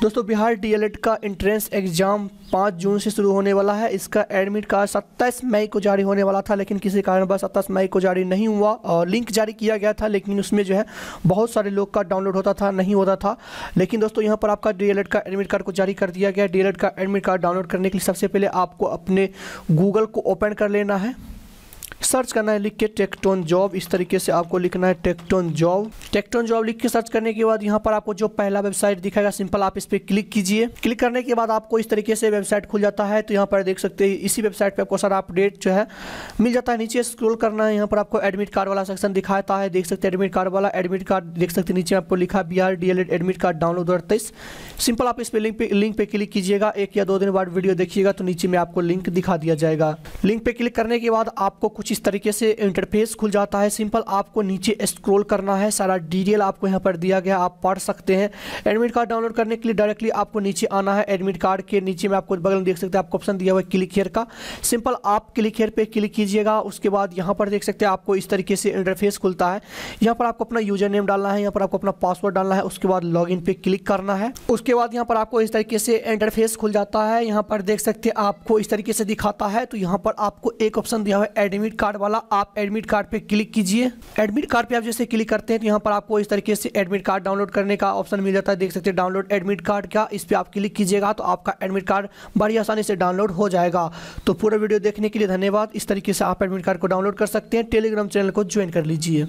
दोस्तों बिहार डीएलएड का entrance exam 5 June से शुरू होने वाला है इसका एडमिट कार्ड 27 मई को जारी होने वाला था लेकिन किसी कारणवश सत्ताईस मई को जारी नहीं हुआ और लिंक जारी किया गया था लेकिन उसमें जो है बहुत सारे लोग का डाउनलोड होता था नहीं होता था लेकिन दोस्तों यहाँ पर आपका डी का एडमिट कार्ड को जारी कर दिया गया डी का एडमिट कार्ड डाउनलोड करने के लिए सबसे पहले आपको अपने गूगल को ओपन कर लेना है सर्च करना है लिख के टेक्टोन जॉब इस तरीके से आपको लिखना है टेक्टोन जॉब टेक्टोन जॉब लिख के सर्च करने के बाद यहाँ पर आपको जो पहला वेबसाइट दिखाएगा सिंपल आप इस पर क्लिक कीजिए क्लिक करने के बाद आपको इस तरीके से वेबसाइट खुल जाता है तो यहाँ पर देख सकते हैं इसी वेबसाइट पर आपको सारा अपडेट जो है मिल जाता है नीचे स्क्रोल करना है यहाँ पर आपको एडमिट कार्ड वाला सेक्शन दिखाता है देख सकते हैं एडमिट कार्ड वाला एडमिट कार्ड देख सकते हैं नीचे आपको लिखा Bihar D admit card download दो सिंपल आप इस पर लिंक पे लिंक पे क्लिक कीजिएगा एक या दो दिन बाद वीडियो देखिएगा तो नीचे में आपको लिंक दिखा दिया जाएगा लिंक पे क्लिक करने के बाद आपको कुछ इस तरीके से इंटरफेस खुल जाता है सिंपल आपको नीचे स्क्रॉल करना है सारा डिटेल आपको यहाँ पर दिया गया आप पढ़ सकते हैं एडमिट कार्ड डाउनलोड करने के लिए डायरेक्टली आपको नीचे आना है एडमिट कार्ड के नीचे में आपको बगल में देख सकते हैं आपको ऑप्शन दिया हुआ है क्लिक हेयर का सिंपल आप क्लिक हेयर पर क्लिक कीजिएगा उसके बाद यहाँ पर देख सकते हैं आपको इस तरीके से इंटरफेस खुलता है यहाँ पर आपको अपना यूजर नेम डालना है यहाँ पर आपको अपना पासवर्ड डालना है उसके बाद लॉग पे क्लिक करना है उसके बाद यहाँ पर आपको इस तरीके से इंटरफेस खुल जाता है यहाँ पर देख सकते हैं आपको इस तरीके से दिखाता है तो यहाँ पर आपको एक ऑप्शन दिया हुआ है एडमिट एडमिट कार्ड वाला आप एडमिट कार्ड पे क्लिक कीजिए एडमिट कार्ड पे आप जैसे क्लिक करते हैं तो यहाँ पर आपको इस तरीके से एडमिट कार्ड डाउनलोड करने का ऑप्शन मिल जाता है देख सकते हैं डाउनलोड एडमिट कार्ड का इस पर आप क्लिक कीजिएगा तो आपका एडमिट कार्ड बड़ी आसानी से डाउनलोड हो जाएगा तो पूरा वीडियो देखने के लिए धन्यवाद इस तरीके से आप एडमिट कार्ड को डाउनलोड कर सकते हैं टेलीग्राम चैनल को ज्वाइन कर लीजिए